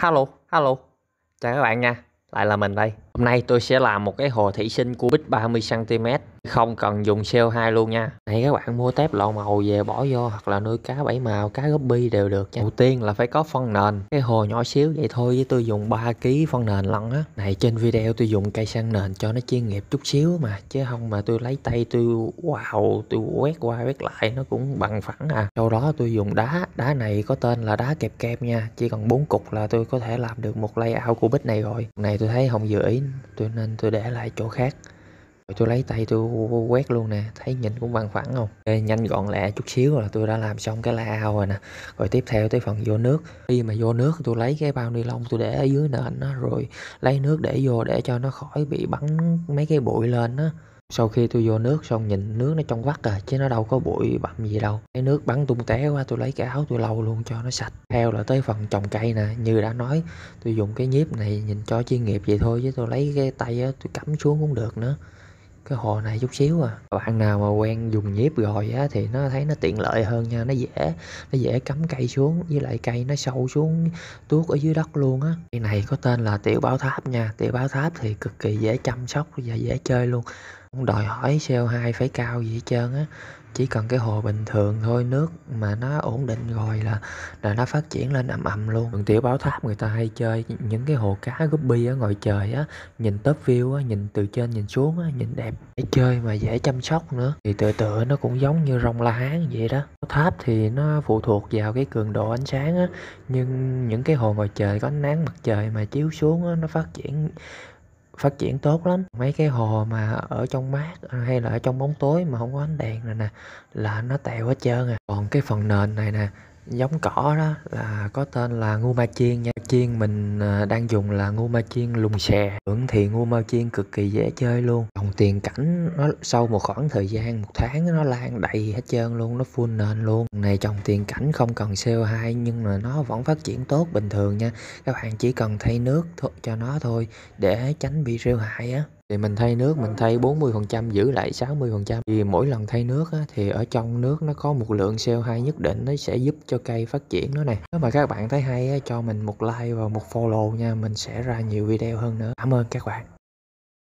Hello, hello. Chào các bạn nha. Lại là mình đây. Hôm nay tôi sẽ làm một cái hồ thủy sinh cubic 30cm Không cần dùng CO2 luôn nha Này các bạn mua tép lọ màu về bỏ vô hoặc là nuôi cá bảy màu, cá bi đều được nha Đầu tiên là phải có phân nền Cái hồ nhỏ xíu vậy thôi với tôi dùng 3 kg phân nền lận á Này trên video tôi dùng cây săn nền cho nó chuyên nghiệp chút xíu mà Chứ không mà tôi lấy tay tôi wow, tôi quét qua quét lại nó cũng bằng phẳng à Sau đó tôi dùng đá, đá này có tên là đá kẹp kem nha Chỉ cần bốn cục là tôi có thể làm được một layout của bích này rồi Này tôi thấy không vừa ý tôi nên tôi để lại chỗ khác rồi tôi lấy tay tôi quét luôn nè thấy nhìn cũng bằng phẳng không okay, nhanh gọn lẹ chút xíu là tôi đã làm xong cái lao rồi nè rồi tiếp theo tới phần vô nước khi mà vô nước tôi lấy cái bao ni lông tôi để ở dưới nền nó rồi lấy nước để vô để cho nó khỏi bị bắn mấy cái bụi lên á sau khi tôi vô nước xong nhìn nước nó trong vắt à chứ nó đâu có bụi bặm gì đâu cái nước bắn tung té quá tôi lấy cái áo tôi lau luôn cho nó sạch theo là tới phần trồng cây nè như đã nói tôi dùng cái nhíp này nhìn cho chuyên nghiệp vậy thôi chứ tôi lấy cái tay á tôi cắm xuống cũng được nữa cái hồ này chút xíu à bạn nào mà quen dùng nhíp rồi á thì nó thấy nó tiện lợi hơn nha nó dễ nó dễ cắm cây xuống với lại cây nó sâu xuống tuốt ở dưới đất luôn á cây này có tên là tiểu bảo tháp nha tiểu bảo tháp thì cực kỳ dễ chăm sóc và dễ chơi luôn không đòi hỏi CO2 phải cao gì hết trơn á chỉ cần cái hồ bình thường thôi nước mà nó ổn định rồi là là nó phát triển lên ầm ầm luôn còn tiểu báo tháp người ta hay chơi những cái hồ cá guppy ở ngoài trời á nhìn top view á nhìn từ trên nhìn xuống á nhìn đẹp để chơi mà dễ chăm sóc nữa thì tựa tựa nó cũng giống như rồng la hán vậy đó tháp thì nó phụ thuộc vào cái cường độ ánh sáng á nhưng những cái hồ ngoài trời có ánh nắng mặt trời mà chiếu xuống á, nó phát triển phát triển tốt lắm mấy cái hồ mà ở trong mát à, hay là ở trong bóng tối mà không có ánh đèn này nè là nó tệ quá trơn à còn cái phần nền này nè giống cỏ đó là có tên là ngu ma chiên nha chiên mình à, đang dùng là ngu ma chiên lùng xè tưởng thì ngu ma chiên cực kỳ dễ chơi luôn đồng tiền cảnh nó sau một khoảng thời gian một tháng nó lan đầy hết trơn luôn nó full nền luôn này trồng tiền cảnh không cần CO2 nhưng mà nó vẫn phát triển tốt bình thường nha các bạn chỉ cần thay nước cho nó thôi để tránh bị rêu hại á thì mình thay nước mình thay 40% giữ lại 60% thì mỗi lần thay nước á, thì ở trong nước nó có một lượng CO2 nhất định nó sẽ giúp cho cây phát triển nó này nếu mà các bạn thấy hay á, cho mình một like và một follow nha mình sẽ ra nhiều video hơn nữa cảm ơn các bạn